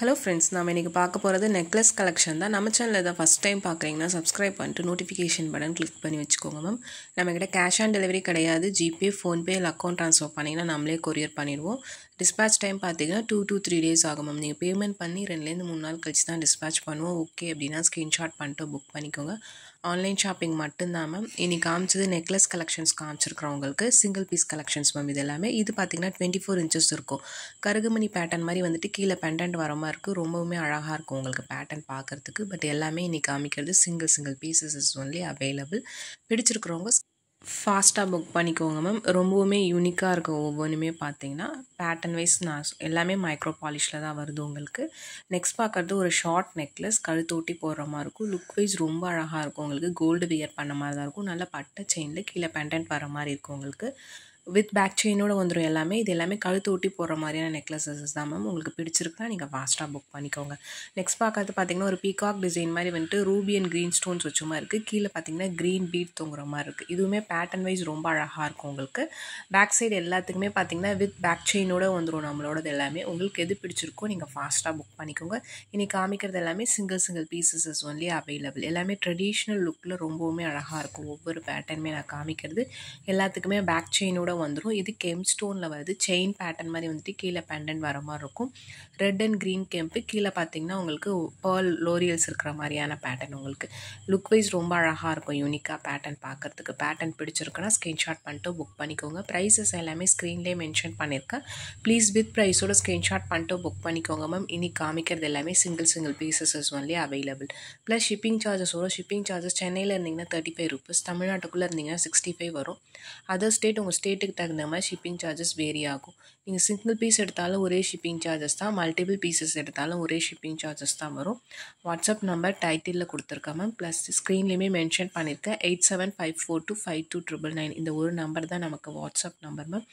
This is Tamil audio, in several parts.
ஹலோ ஃப்ரெண்ட்ஸ் நம்ம இன்றைக்கி பார்க்க போகிறது நெக்லஸ் கலெக்ஷன் தான் நம்ம சேனலில் தான் ஃபஸ்ட் டைம் பார்க்குறீங்கன்னா சப்ஸ்கிரைப் பண்ணிட்டு நோட்டிஃபிகேஷன் பட்டன் கிளிக் பண்ணி வச்சுக்கோங்க மேம் நம்மக்கிட்ட கேஷ் ஆன் டெலிவரி கிடையாது ஜிபே ஃபோன்பே இல்லை அக்கௌண்ட் ட்ரான்ஸ்ஃபர் பண்ணிங்கன்னா நம்மளே கொரியர் பண்ணிடுவோம் டிஸ்பேச் டைம் பார்த்தீங்கன்னா டூ டூ த்ரீ டேஸ் ஆகும் மேம் நீங்கள் பேமெண்ட் பண்ணி ரெண்டுலேருந்து மூணு நாள் கழிச்சு தான் டிஸ்பேச் பண்ணுவோம் ஓகே அப்படின்னா ஸ்க்ரீன்ஷாட் பண்ணிட்டு புக் பண்ணிக்கோங்க ஆன்லைன் ஷாப்பிங் மட்டும்தான் மேம் இனி காமிச்சது நெக்லஸ் கலெக்ஷன்ஸ் காமிச்சிருக்கிறவங்களுக்கு சிங்கிள் பீஸ் கலெக்ஷன்ஸ் மேம் இது எல்லாமே இது பார்த்தீங்கன்னா டுவெண்ட்டி ஃபோர் இன்ச்சஸ் இருக்கும் கருகுமணி பேட்டர்ன் மாதிரி வந்துட்டு கீழே பெண்டன்ட் வர மாதிரி இருக்குது ரொம்பவுமே அழகாக இருக்கும் உங்களுக்கு பேட்டர்ன் பார்க்குறதுக்கு பட் எல்லாமே இன்றைக்கி காமிக்கிறது single single pieces is only available பிடிச்சிருக்கிறவங்க ஃபாஸ்ட்டாக புக் பண்ணிக்கோங்க மேம் ரொம்பவுமே யூனிக்காக இருக்கும் ஒவ்வொன்றுமே பார்த்தீங்கன்னா பேட்டர்ன் வைஸ் நான் எல்லாமே மைக்ரோ பாலிஷில் தான் வருது உங்களுக்கு நெக்ஸ்ட் பார்க்குறது ஒரு ஷார்ட் நெக்லஸ் கழுத்தோட்டி போடுற மாதிரி இருக்கும் லுக் வைஸ் ரொம்ப அழகாக இருக்கும் உங்களுக்கு கோல்டு வியர் பண்ண மாதிரி தான் இருக்கும் நல்லா பட்டை செயினில் கீழே பெண்டன்ட் வர மாதிரி இருக்கும் உங்களுக்கு வித் பேக் செயினோட வந்துடும் எல்லாமே இது எல்லாமே கழுத்து ஊட்டி போடுற மாதிரியான நெக்லஸஸஸ் தான் மேம் உங்களுக்கு பிடிச்சிருக்குனா நீங்கள் ஃபாஸ்ட்டாக புக் பண்ணிக்கோங்க நெக்ஸ்ட் பார்க்கறது பார்த்திங்கன்னா ஒரு பீகாக் டிசைன் மாதிரி வந்துட்டு ரூபி அண்ட் க்ரீன் ஸ்டோன்ஸ் வச்ச மாதிரி இருக்குது கீழே பார்த்திங்கன்னா க்ரீன் பீட் தொங்குற மாதிரி இருக்குது இதுவுமே பேட்டர்ன் வைஸ் ரொம்ப அழகாக இருக்கும் உங்களுக்கு பேக் சைடு எல்லாத்துக்குமே பார்த்திங்கன்னா வித் பேக் செயினோட வந்துடும் நம்மளோடது எல்லாமே உங்களுக்கு எது பிடிச்சிருக்கோ நீங்கள் ஃபாஸ்ட்டாக புக் பண்ணிக்கோங்க இன்றைக்கி காமிக்கிறது எல்லாமே single single pieces only available எல்லாமே ட்ரெடிஷ்னல் லுக்கில் ரொம்பவுமே அழகாக இருக்கும் ஒவ்வொரு பேட்டர்னுமே நான் காமிக்கிறது எல்லாத்துக்குமே பேக் செயினோட கலரில் வந்துடும் இது கெம் ஸ்டோனில் வருது செயின் பேட்டர்ன் மாதிரி வந்துட்டு கீழே பேண்டன் வர மாதிரி இருக்கும் ரெட் அண்ட் க்ரீன் கெம்ப்பு கீழே பார்த்தீங்கன்னா உங்களுக்கு பேர்ல் லோரியல்ஸ் இருக்கிற மாதிரியான பேட்டர்ன் உங்களுக்கு லுக் வைஸ் ரொம்ப அழகாக இருக்கும் யூனிக்காக பேட்டர்ன் பார்க்குறதுக்கு பேட்டர்ன் பிடிச்சிருக்குன்னா ஸ்க்ரீன்ஷாட் பண்ணிட்டு புக் பண்ணிக்கோங்க ப்ரைஸஸ் எல்லாமே ஸ்க்ரீன்லேயே மென்ஷன் பண்ணியிருக்கேன் ப்ளீஸ் வித் ப்ரைஸோட ஸ்க்ரீன்ஷாட் பண்ணிட்டு புக் பண்ணிக்கோங்க மேம் இனி காமிக்கிறது எல்லாமே single single pieces only available plus shipping சார்ஜஸோட ஷிப்பிங் சார்ஜஸ் சென்னையில் இருந்தீங்கன்னா தேர்ட்டி ஃபைவ் ருபீஸ் தமிழ்நாட்டுக்குள்ளே இருந்தீங்கன்னா சிக்ஸ்டி ஃபைவ் வரும் அதர் ஸ்டேட் உங்கள் ஸ்டேட்டுக்கு பீஸுக்கு தகுந்த மாதிரி ஷிப்பிங் சார்ஜஸ் வேரி ஆகும் நீங்கள் சிங்கிள் பீஸ் எடுத்தாலும் ஒரே ஷிப்பிங் சார்ஜஸ் தான் மல்டிபிள் பீசஸ் எடுத்தாலும் ஒரே ஷிப்பிங் சார்ஜஸ் தான் வரும் வாட்ஸ்அப் நம்பர் டைட்டிலில் கொடுத்துருக்கேன் மேம் ப்ளஸ் ஸ்க்ரீன்லேயுமே மென்ஷன் பண்ணியிருக்கேன் eight seven five four two five two triple nine இந்த ஒரு நம்பர் தான் நமக்கு வாட்ஸ்அப் நம்பர் மேம்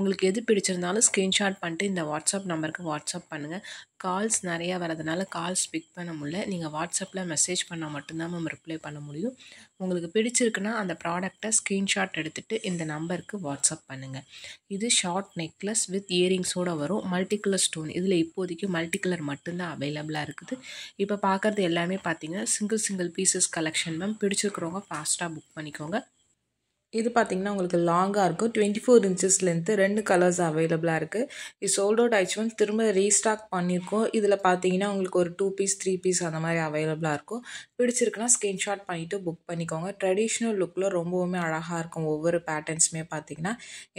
உங்களுக்கு எது பிடிச்சிருந்தாலும் ஸ்க்ரீன்ஷாட் பண்ணிட்டு இந்த வாட்ஸ்அப் நம்பருக்கு வாட்ஸ்அப் பண்ணுங்கள் கால்ஸ் நிறையா வரதுனால கால்ஸ் பிக் பண்ண முடியல நீங்கள் வாட்ஸ்அப்பில் மெசேஜ் பண்ணால் மட்டும்தான் மேம் ரிப்ளை பண்ண முடியும் உங்களுக்கு பிடிச்சிருக்குன்னா அந்த ப்ராடக்டை ஸ்க்ரீன்ஷாட் எடுத்துகிட்டு இந்த நம்பருக்கு வாட்ஸ்அப் வாட்ஸ்அப் பண்ணுங்கள் இது ஷார்ட் நெக்லஸ் வித் இயரிங்ஸோடு வரும் மல்டிகலர் ஸ்டோன் இதில் இப்போதைக்கு மல்டிகலர் மட்டும்தான் அவைலபிளாக இருக்குது இப்போ பார்க்குறது எல்லாமே பார்த்தீங்கன்னா single single pieces collection ma'am பிடிச்சிருக்கிறவங்க ஃபாஸ்ட்டாக புக் பண்ணிக்கோங்க இது பார்த்தீங்கன்னா உங்களுக்கு லாங்காக இருக்கும் டுவெண்ட்டி ஃபோர் இன்ச்சஸ் லென்த்து ரெண்டு கலர்ஸ் அவைலபிளாக இருக்குது இது சோல்ட் அவுட் ஆச்சுன்னு திரும்ப ரீஸ்டாக் பண்ணியிருக்கோம் இதில் பார்த்தீங்கன்னா உங்களுக்கு ஒரு டூ பீஸ் த்ரீ பீஸ் அந்த மாதிரி அவைலபிளாக இருக்கும் பிடிச்சிருக்குன்னா ஸ்க்ரீன்ஷாட் பண்ணிவிட்டு புக் பண்ணிக்கோங்க ட்ரெடிஷ்னல் லுக்கில் ரொம்பவுமே அழகாக இருக்கும் ஒவ்வொரு பேட்டர்ன்ஸுமே பார்த்தீங்கன்னா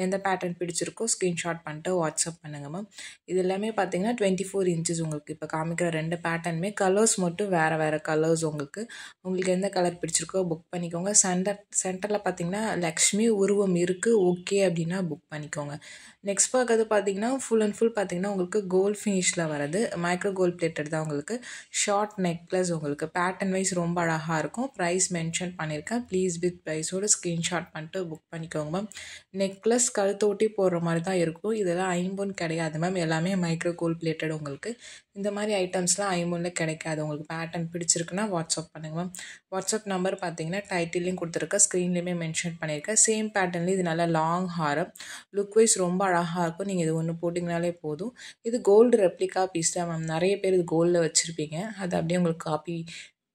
எந்த பேட்டர்ன் பிடிச்சிருக்கோ ஸ்க்ரீன்ஷாட் பண்ணிட்டு வாட்ஸ்அப் பண்ணுங்கள் மேம் இது எல்லாமே பார்த்தீங்கன்னா டுவெண்ட்டி ஃபோர் இன்ச்சஸ் உங்களுக்கு இப்போ காமிக்கிற ரெண்டு பேட்டர்னுமே கலர்ஸ் மட்டும் வேறு வேறு கலர்ஸ் உங்களுக்கு உங்களுக்கு எந்த கலர் பிடிச்சிருக்கோ புக் பண்ணிக்கோங்க சென்டர் சென்டரில் பார்த்தீங்கன்னா லக்ஷ்மி உருவம் இருக்குது ஓகே அப்படின்னா புக் பண்ணிக்கோங்க நெக்ஸ்ட் பார்க்கறது பார்த்தீங்கன்னா ஃபுல் அண்ட் ஃபுல் பார்த்தீங்கன்னா உங்களுக்கு கோல்ட் ஃபினிஷில் வரது மைக்ரோ கோல்ட் பிளேட்டட் தான் உங்களுக்கு ஷார்ட் நெக்லஸ் உங்களுக்கு பேட்டர்ன் வைஸ் ரொம்ப அழகாக இருக்கும் ப்ரைஸ் மென்ஷன் பண்ணியிருக்கேன் ப்ளீஸ் வித் ப்ரைஸோடு ஸ்க்ரீன்ஷாட் பண்ணிட்டு புக் பண்ணிக்கோங்க மேம் நெக்லஸ் கழுத்தோட்டி போடுற மாதிரி தான் இருக்கும் இதெல்லாம் ஐம்பொன் கிடையாது மேம் எல்லாமே மைக்ரோ கோல்ட் பிளேட்டட் உங்களுக்கு இந்த மாதிரி ஐட்டம்ஸ்லாம் ஐமோனில் கிடைக்காது உங்களுக்கு பேட்டர்ன் பிடிச்சிருக்குன்னா வாட்ஸ்அப் பண்ணுங்கள் மேம் வாட்ஸ்அப் நம்பர் பார்த்தீங்கன்னா டைட்டில்லையும் கொடுத்துருக்கேன் ஸ்க்ரீன்லேயுமே மென்ஷன் பண்ணியிருக்கேன் சேம் பேட்டர்ன்லேயும் இது நல்லா லாங் ஹாரம் லுக் வைஸ் ரொம்ப அழகாக இருக்கும் நீங்கள் இது ஒன்று போட்டிங்கனாலே போதும் இது கோல்டு ரெப்ளிகா பீஸ் தான் மேம் நிறைய பேர் இது கோல்டில் வச்சுருப்பீங்க அது அப்படியே உங்களுக்கு காப்பி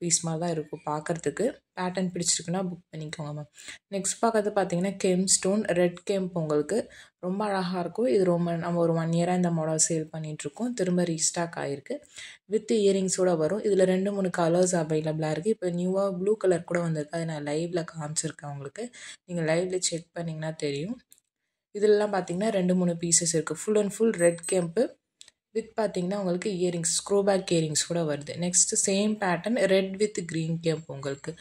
பீஸ் மாதிரி தான் இருக்கும் பார்க்குறதுக்கு பேட்டர்ன் பிடிச்சிருக்குன்னா புக் பண்ணிக்கோங்க மேம் நெக்ஸ்ட் பார்க்கறது பார்த்தீங்கன்னா கெம் ஸ்டோன் ரெட் கெம்ப் உங்களுக்கு ரொம்ப அழகாக இருக்கும் இது ரொம்ப நம்ம ஒரு ஒன் இயராக இந்த மாடல் சேல் பண்ணிகிட்ருக்கோம் திரும்ப ரீஸ்டாக் ஆகிருக்கு வித் இயரிங்ஸோடு வரும் இதில் ரெண்டு மூணு கலர்ஸ் அவைலபிளாக இருக்குது இப்போ நியூவாக ப்ளூ கலர் கூட வந்திருக்கு அதை நான் லைவில் காமிச்சிருக்கேன் உங்களுக்கு நீங்கள் லைவில் செக் பண்ணிங்கன்னா தெரியும் இதெல்லாம் பார்த்தீங்கன்னா ரெண்டு மூணு பீசஸ் இருக்குது full and full red kemp with பார்த்தீங்கன்னா உங்களுக்கு இயரிங்ஸ் ஸ்க்ரோபேக் இயரிங்ஸ் கூட வருது next same pattern red with green kemp உங்களுக்கு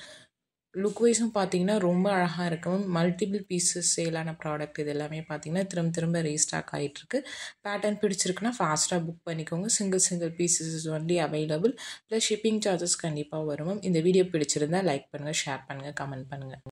லுக் வைஸும் பார்த்தீங்கன்னா ரொம்ப அழகாக இருக்கும் மல்டிபிள் பீசஸ் சேலான ப்ராடக்ட் இது எல்லாமே பார்த்தீங்கன்னா திரும்ப திரும்ப ரீஸ்டாக் ஆகிட்டுருக்கு பேட்டர்ன் பிடிச்சிருக்குன்னா ஃபாஸ்ட்டாக புக் பண்ணிக்கோங்க single single pieces only available plus shipping charges கண்டிப்பாக வரும் இந்த வீடியோ பிடிச்சிருந்தால் லைக் பண்ணுங்கள் ஷேர் பண்ணுங்கள் கமெண்ட் பண்ணுங்கள்